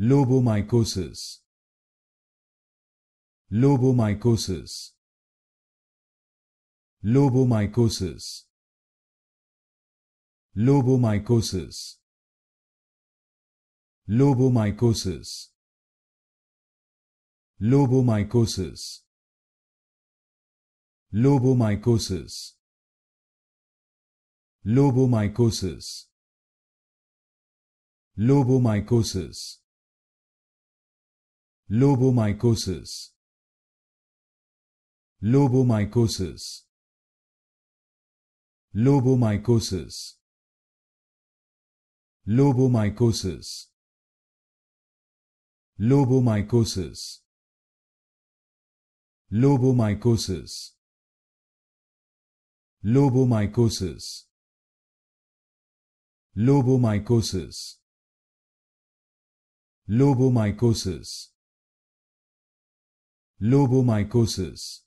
Lobomycosis. Lobomycosis. Lobomycosis. Lobomycosis. Lobomycosis. Lobomycosis. Lobomycosis. Lobomycosis. Lobomycosis. Lobomycosis. Lobomycosis. Lobomycosis. Lobomycosis. Lobomycosis. Lobomycosis. Lobomycosis. Lobomycosis. Lobomycosis lobomycosis